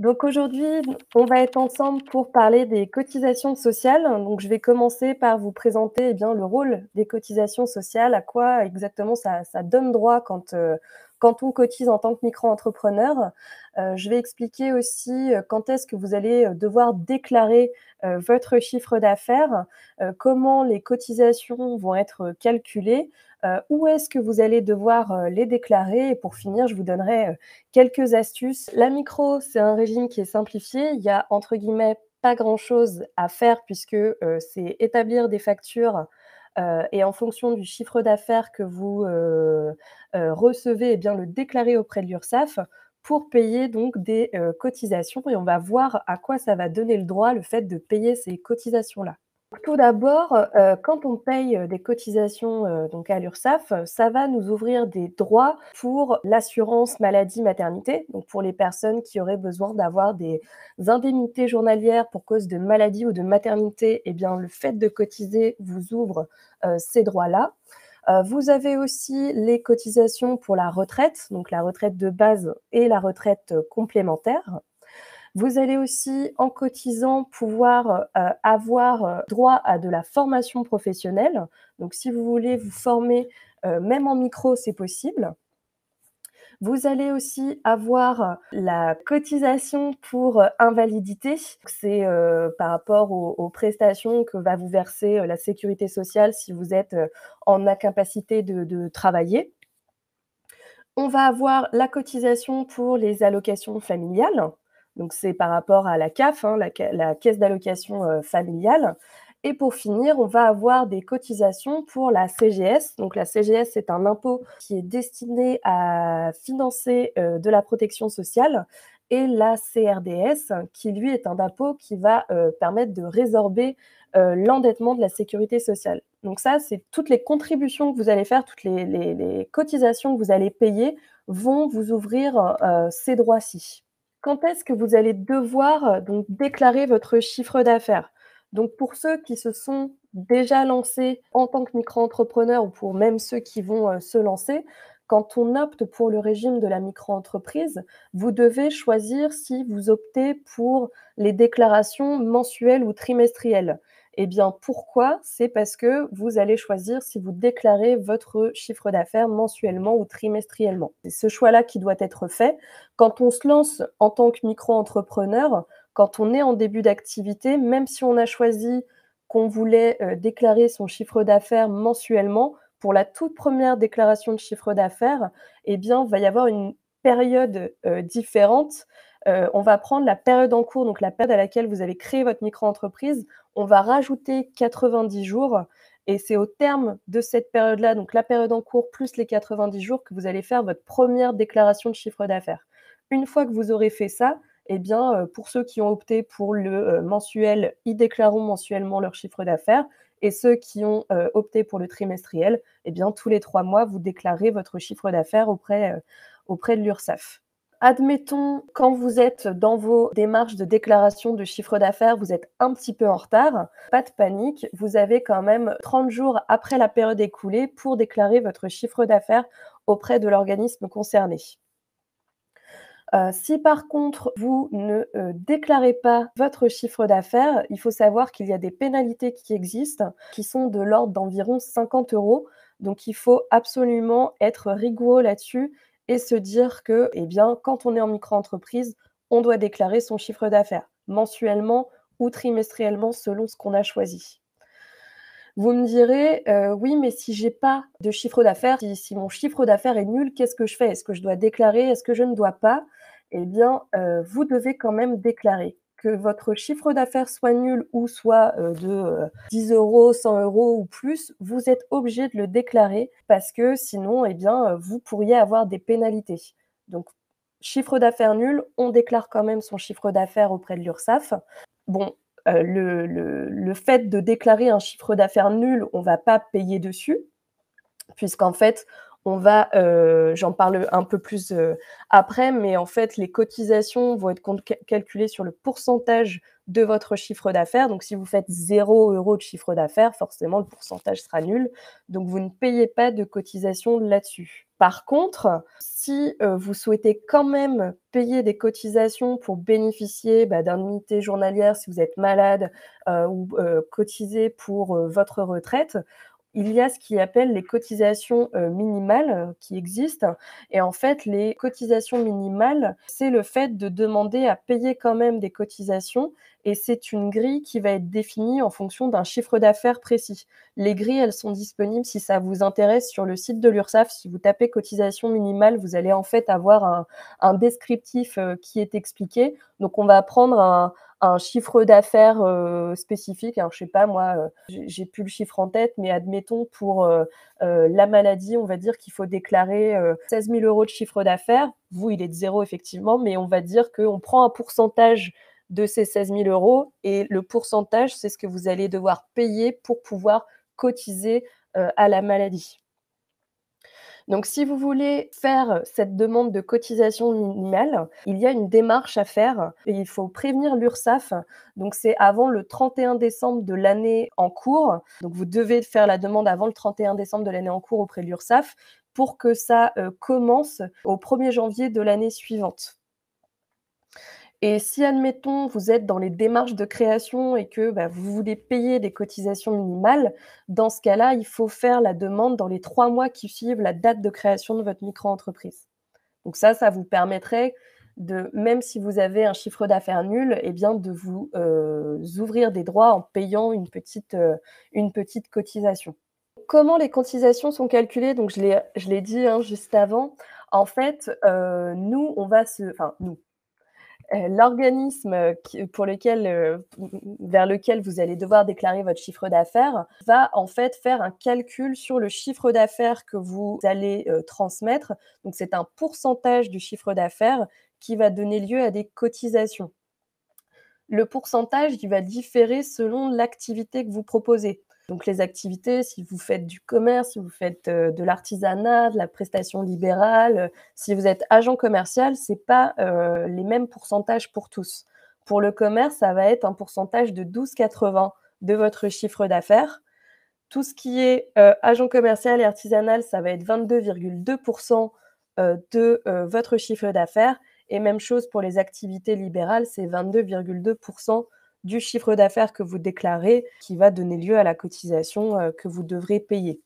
Donc aujourd'hui, on va être ensemble pour parler des cotisations sociales. Donc je vais commencer par vous présenter eh bien, le rôle des cotisations sociales, à quoi exactement ça, donne droit quand euh, quand on cotise en tant que micro-entrepreneur, euh, je vais expliquer aussi euh, quand est-ce que vous allez euh, devoir déclarer votre chiffre d'affaires, comment les cotisations vont être calculées, où est-ce que vous allez devoir les déclarer. Et pour finir, je vous donnerai quelques astuces. La micro, c'est un régime qui est simplifié. Il y a entre guillemets pas grand-chose à faire puisque c'est établir des factures euh, et en fonction du chiffre d'affaires que vous euh, euh, recevez, et eh bien, le déclarer auprès de l'URSSAF pour payer donc des cotisations. Et on va voir à quoi ça va donner le droit, le fait de payer ces cotisations-là. Tout d'abord, euh, quand on paye euh, des cotisations euh, donc à l'URSSAF, ça va nous ouvrir des droits pour l'assurance maladie-maternité, donc pour les personnes qui auraient besoin d'avoir des indemnités journalières pour cause de maladie ou de maternité. Eh bien, le fait de cotiser vous ouvre ces droits-là. Vous avez aussi les cotisations pour la retraite, donc la retraite de base et la retraite complémentaire. Vous allez aussi, en cotisant, pouvoir euh, avoir euh, droit à de la formation professionnelle. Donc, si vous voulez vous former, euh, même en micro, c'est possible. Vous allez aussi avoir la cotisation pour invalidité. C'est par rapport aux, prestations que va vous verser la sécurité sociale si vous êtes en incapacité de travailler. On va avoir la cotisation pour les allocations familiales. Donc c'est par rapport à la CAF, hein, la, caisse d'allocation euh, familiale. Et pour finir, on va avoir des cotisations pour la CGS. Donc la CGS, est un impôt qui est destiné à financer euh, de la protection sociale. Et la CRDS, qui lui est un impôt qui va euh, permettre de résorber l'endettement de la sécurité sociale. Donc ça, c'est toutes les contributions que vous allez faire, toutes les, les cotisations que vous allez payer vont vous ouvrir ces droits-ci quand est-ce que vous allez devoir euh, donc, déclarer votre chiffre d'affaires Donc pour ceux qui se sont déjà lancés en tant que micro entrepreneurs ou pour même ceux qui vont euh, se lancer, quand on opte pour le régime de la micro-entreprise, vous devez choisir si vous optez pour les déclarations mensuelles ou trimestrielles. Eh bien, pourquoi C'est parce que vous allez choisir si vous déclarez votre chiffre d'affaires mensuellement ou trimestriellement. C'est ce choix-là qui doit être fait. Quand on se lance en tant que micro-entrepreneur, quand on est en début d'activité, même si on a choisi qu'on voulait euh, déclarer son chiffre d'affaires mensuellement, pour la toute première déclaration de chiffre d'affaires, eh bien, il va y avoir une période euh, différente. Euh, on va prendre la période en cours, donc la période à laquelle vous avez créé votre micro-entreprise, on va rajouter 90 jours. Et c'est au terme de cette période-là, donc la période en cours plus les 90 jours, que vous allez faire votre première déclaration de chiffre d'affaires. Une fois que vous aurez fait ça, eh bien, euh, pour ceux qui ont opté pour le euh, mensuel, ils déclareront mensuellement leur chiffre d'affaires. Et ceux qui ont euh, opté pour le trimestriel, eh bien, tous les trois mois, vous déclarez votre chiffre d'affaires auprès, auprès de l'URSSAF admettons, quand vous êtes dans vos démarches de déclaration de chiffre d'affaires, vous êtes un petit peu en retard, pas de panique, vous avez quand même 30 jours après la période écoulée pour déclarer votre chiffre d'affaires auprès de l'organisme concerné. Euh, si par contre vous ne euh, déclarez pas votre chiffre d'affaires, il faut savoir qu'il y a des pénalités qui existent, qui sont de l'ordre d'environ 50 euros. Donc il faut absolument être rigoureux là-dessus et se dire que, eh bien, quand on est en micro-entreprise, on doit déclarer son chiffre d'affaires mensuellement ou trimestriellement selon ce qu'on a choisi. Vous me direz, euh, oui, mais si j'ai pas de chiffre d'affaires, si, mon chiffre d'affaires est nul, qu'est-ce que je fais Est-ce que je dois déclarer Est-ce que je ne dois pas Eh bien, euh, vous devez quand même déclarer que votre chiffre d'affaires soit nul ou soit euh, de 10 euh, euros, 100 euros ou plus, vous êtes obligé de le déclarer parce que sinon, eh bien, euh, vous pourriez avoir des pénalités. Donc, chiffre d'affaires nul, on déclare quand même son chiffre d'affaires auprès de l'URSSAF. Bon, le, le, fait de déclarer un chiffre d'affaires nul, on ne va pas payer dessus, puisqu'en fait, on va, euh, j'en parle un peu plus euh, après, mais en fait, les cotisations vont être calculées sur le pourcentage de votre chiffre d'affaires. Donc, si vous faites 0 euros de chiffre d'affaires, forcément, le pourcentage sera nul. Donc, vous ne payez pas de cotisation là-dessus. Par contre, si euh, vous souhaitez quand même payer des cotisations pour bénéficier bah, d'un unité journalière si vous êtes malade ou cotiser pour votre retraite, il y a ce qu'ils appelle les cotisations euh, minimales euh, qui existent. Et en fait, les cotisations minimales, c'est le fait de demander à payer quand même des cotisations, et c'est une grille qui va être définie en fonction d'un chiffre d'affaires précis. Les grilles, elles sont disponibles si ça vous intéresse sur le site de l'URSSAF. Si vous tapez cotisation minimale, vous allez en fait avoir un, descriptif euh, qui est expliqué. Donc on va prendre un, chiffre d'affaires euh, spécifique. Alors je sais pas moi, euh, je j'ai plus le chiffre en tête, mais admettons pour la maladie, on va dire qu'il faut déclarer 16 000 euros de chiffre d'affaires. Vous, il est de zéro effectivement, mais on va dire qu'on prend un pourcentage de ces 16 000 euros. Et le pourcentage, c'est ce que vous allez devoir payer pour pouvoir cotiser euh, à la maladie. Donc, si vous voulez faire cette demande de cotisation minimale, il y a une démarche à faire et il faut prévenir l'URSSAF. Donc, c'est avant le 31 décembre de l'année en cours. Donc, vous devez faire la demande avant le 31 décembre de l'année en cours auprès de l'URSSAF pour que ça euh, commence au 1er janvier de l'année suivante. Et si, admettons, vous êtes dans les démarches de création et que bah, vous voulez payer des cotisations minimales, dans ce cas-là, il faut faire la demande dans les trois mois qui suivent la date de création de votre micro-entreprise. Donc ça, ça vous permettrait de, même si vous avez un chiffre d'affaires nul, eh bien de vous euh, ouvrir des droits en payant une petite, euh, une petite cotisation. Comment les cotisations sont calculées Donc je l'ai dit hein, juste avant. En fait, euh, nous, on va se, enfin nous, euh, l'organisme euh, pour lequel, euh, vers lequel vous allez devoir déclarer votre chiffre d'affaires va en fait faire un calcul sur le chiffre d'affaires que vous allez transmettre. Donc c'est un pourcentage du chiffre d'affaires qui va donner lieu à des cotisations. Le pourcentage, il va différer selon l'activité que vous proposez. Donc les activités, si vous faites du commerce, si vous faites euh, de l'artisanat, de la prestation libérale, euh, si vous êtes agent commercial, ce n'est pas euh, les mêmes pourcentages pour tous. Pour le commerce, ça va être un pourcentage de 12,80 de votre chiffre d'affaires. Tout ce qui est agent commercial et artisanal, ça va être 22,2% de votre chiffre d'affaires. Et même chose pour les activités libérales, c'est 22,2% du chiffre d'affaires que vous déclarez qui va donner lieu à la cotisation euh, que vous devrez payer.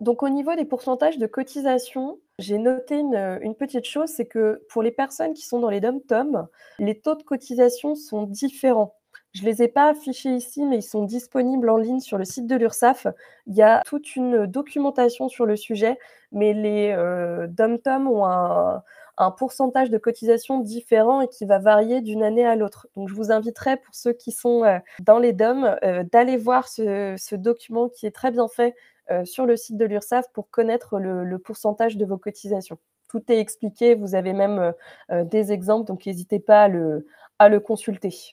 Donc au niveau des pourcentages de cotisation, j'ai noté une, petite chose, c'est que pour les personnes qui sont dans les dom-tom, les taux de cotisation sont différents. Je ne les ai pas affichés ici, mais ils sont disponibles en ligne sur le site de l'ursaf Il y a toute une documentation sur le sujet, mais les euh, dom-tom ont un, un pourcentage de cotisations différent et qui va varier d'une année à l'autre. Donc je vous inviterai pour ceux qui sont euh, dans les DOM euh, d'aller voir ce, document qui est très bien fait euh, sur le site de l'URSSAF pour connaître le, pourcentage de vos cotisations. Tout est expliqué, vous avez même des exemples, donc n'hésitez pas à le, consulter.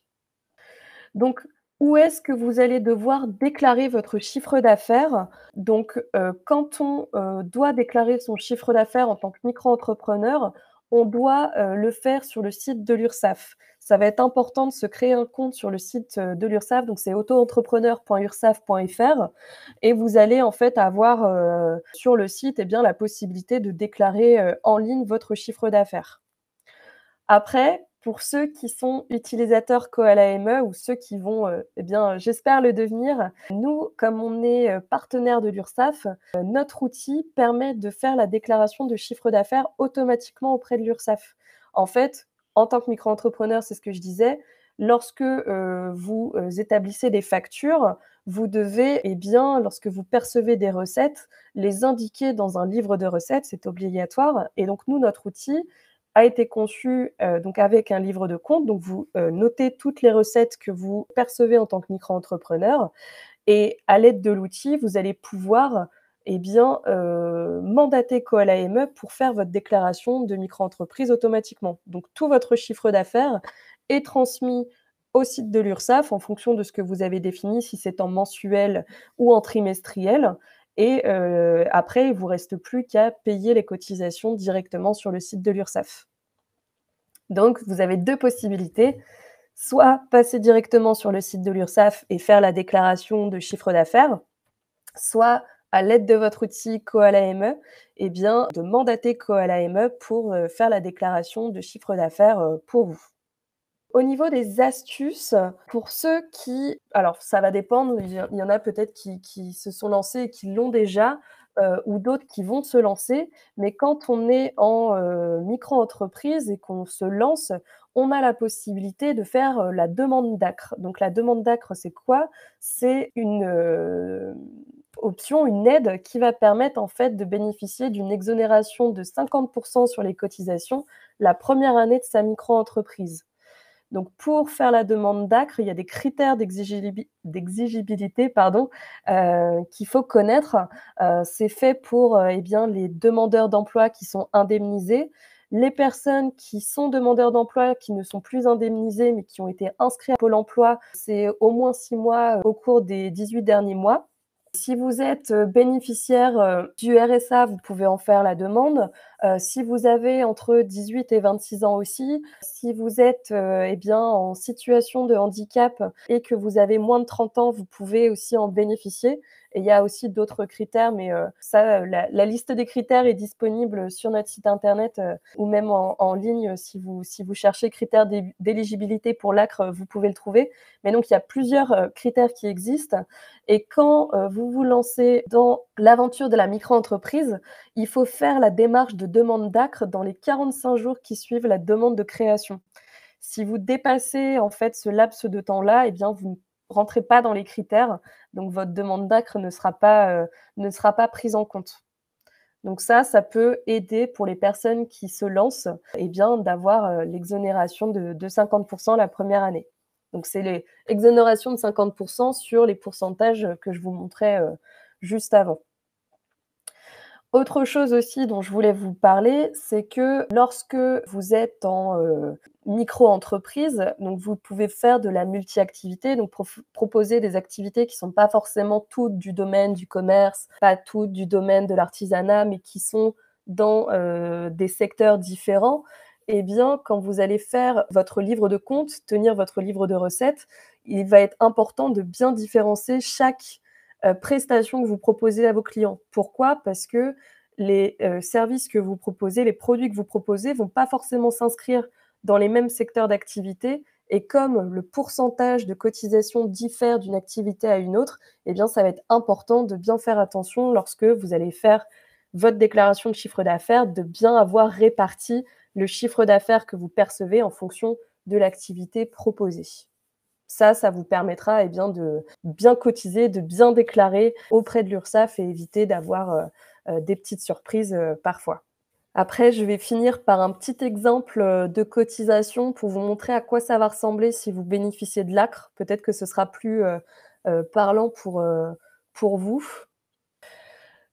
Donc, où est-ce que vous allez devoir déclarer votre chiffre d'affaires Donc, quand on doit déclarer son chiffre d'affaires en tant que micro-entrepreneur, on doit euh, le faire sur le site de l'URSAF. Ça va être important de se créer un compte sur le site euh, de l'URSAF, donc c'est auto et vous allez en fait avoir euh, sur le site eh bien, la possibilité de déclarer en ligne votre chiffre d'affaires. Après, pour ceux qui sont utilisateurs Koala ME ou ceux qui vont, euh, eh bien, euh, j'espère le devenir, nous, comme on est euh, partenaire de l'Ursaf, notre outil permet de faire la déclaration de chiffre d'affaires automatiquement auprès de l'URSSAF. En fait, en tant que micro-entrepreneur, c'est ce que je disais, lorsque vous établissez des factures, vous devez, eh bien, lorsque vous percevez des recettes, les indiquer dans un livre de recettes, c'est obligatoire. Et donc, nous, notre outil, a été conçu euh, donc avec un livre de compte. Donc vous euh, notez toutes les recettes que vous percevez en tant que micro-entrepreneur et à l'aide de l'outil, vous allez pouvoir eh bien, euh, mandater Koala pour faire votre déclaration de micro-entreprise automatiquement. Donc tout votre chiffre d'affaires est transmis au site de l'URSSAF en fonction de ce que vous avez défini, si c'est en mensuel ou en trimestriel. Et après, il ne vous reste plus qu'à payer les cotisations directement sur le site de l'URSSAF. Donc, vous avez deux possibilités. Soit passer directement sur le site de l'URSSAF et faire la déclaration de chiffre d'affaires, soit à l'aide de votre outil CoalaME, eh bien, de mandater CoalaME pour faire la déclaration de chiffre d'affaires pour vous. Au niveau des astuces, pour ceux qui, alors ça va dépendre, il y en a peut-être qui, se sont lancés et qui l'ont déjà, euh, ou d'autres qui vont se lancer. Mais quand on est en euh, micro-entreprise et qu'on se lance, on a la possibilité de faire euh, la demande d'acre. Donc la demande d'acre, c'est quoi C'est une option, une aide qui va permettre en fait de bénéficier d'une exonération de 50% sur les cotisations la première année de sa micro-entreprise. Donc, pour faire la demande d'ACRE, il y a des critères d'exigibilité euh, qu'il faut connaître. Euh, c'est fait pour euh, eh bien, les demandeurs d'emploi qui sont indemnisés, les personnes qui sont demandeurs d'emploi, qui ne sont plus indemnisés, mais qui ont été inscrits à Pôle emploi, c'est au moins six mois au cours des 18 derniers mois. Si vous êtes bénéficiaire du RSA, vous pouvez en faire la demande. Euh, si vous avez entre 18 et 26 ans aussi, si vous êtes euh, eh bien, en situation de handicap et que vous avez moins de 30 ans, vous pouvez aussi en bénéficier. Et il y a aussi d'autres critères, mais euh, ça, la, liste des critères est disponible sur notre site internet ou même en, en, ligne. Si vous, si vous cherchez critères d'éligibilité pour l'ACRE, vous pouvez le trouver. Mais donc, il y a plusieurs critères qui existent. Et quand vous vous lancez dans l'aventure de la micro-entreprise, il faut faire la démarche de demande d'acre dans les 45 jours qui suivent la demande de création. Si vous dépassez en fait ce laps de temps-là, eh bien vous ne rentrez pas dans les critères, donc votre demande d'acre ne, sera pas, euh, ne sera pas prise en compte. Donc ça, ça peut aider pour les personnes qui se lancent eh bien d'avoir euh, l'exonération de, 50% la première année. Donc c'est l'exonération de 50% sur les pourcentages que je vous montrais euh, juste avant. Autre chose aussi dont je voulais vous parler, c'est que lorsque vous êtes en euh, micro-entreprise, donc vous pouvez faire de la multi-activité, donc proposer des activités qui ne sont pas forcément toutes du domaine du commerce, pas toutes du domaine de l'artisanat, mais qui sont dans euh, des secteurs différents. Eh bien, quand vous allez faire votre livre de compte, tenir votre livre de recettes, il va être important de bien différencier chaque euh, prestations que vous proposez à vos clients. Pourquoi Parce que les euh, services que vous proposez, les produits que vous proposez vont pas forcément s'inscrire dans les mêmes secteurs d'activité. Et comme le pourcentage de cotisation diffère d'une activité à une autre, eh bien, ça va être important de bien faire attention lorsque vous allez faire votre déclaration de chiffre d'affaires, de bien avoir réparti le chiffre d'affaires que vous percevez en fonction de l'activité proposée. Ça, ça vous permettra eh bien, de bien cotiser, de bien déclarer auprès de l'URSSAF et éviter d'avoir euh, euh, des petites surprises euh, parfois. Après, je vais finir par un petit exemple de cotisation pour vous montrer à quoi ça va ressembler si vous bénéficiez de l'ACRE. Peut-être que ce sera plus parlant pour, pour, vous.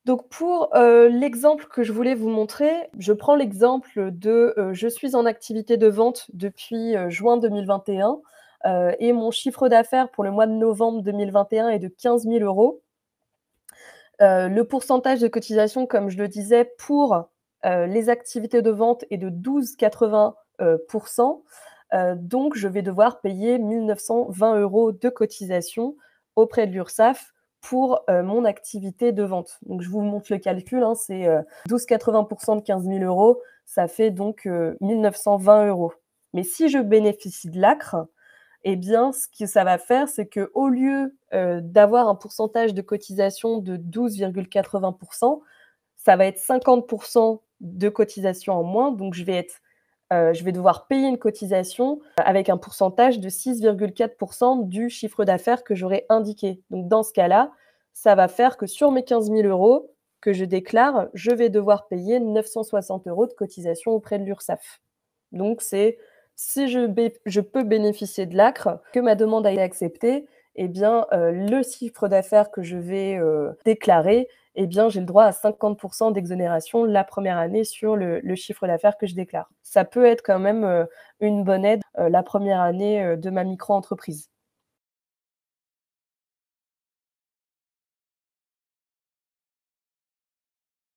Donc pour l'exemple que je voulais vous montrer, je prends l'exemple de je suis en activité de vente depuis juin 2021 euh, et mon chiffre d'affaires pour le mois de novembre 2021 est de 15 000 euros. Euh, le pourcentage de cotisation, comme je le disais, pour euh, les activités de vente est de 12,80%. donc, je vais devoir payer 1920 euros de cotisation auprès de l'URSSAF pour mon activité de vente. Donc, je vous montre le calcul, hein, c'est 12,80% de 15 000 euros, ça fait donc 1920 euros. Mais si je bénéficie de l'ACRE, eh bien, ce que ça va faire, c'est que au lieu euh, d'avoir un pourcentage de cotisation de 12,80%, ça va être 50% de cotisation en moins. Donc, je vais, euh, je vais devoir payer une cotisation euh, avec un pourcentage de 6,4% du chiffre d'affaires que j'aurais indiqué. Donc, dans ce cas-là, ça va faire que sur mes 15 000 euros que je déclare, je vais devoir payer 960 euros de cotisation auprès de l'URSSAF. Donc, c'est si je, peux bénéficier de l'ACRE, que ma demande a été acceptée, eh bien, euh, le chiffre d'affaires que je vais euh, déclarer, eh bien, j'ai le droit à 50% d'exonération la première année sur le, chiffre d'affaires que je déclare. Ça peut être quand même euh, une bonne aide la première année de ma micro-entreprise.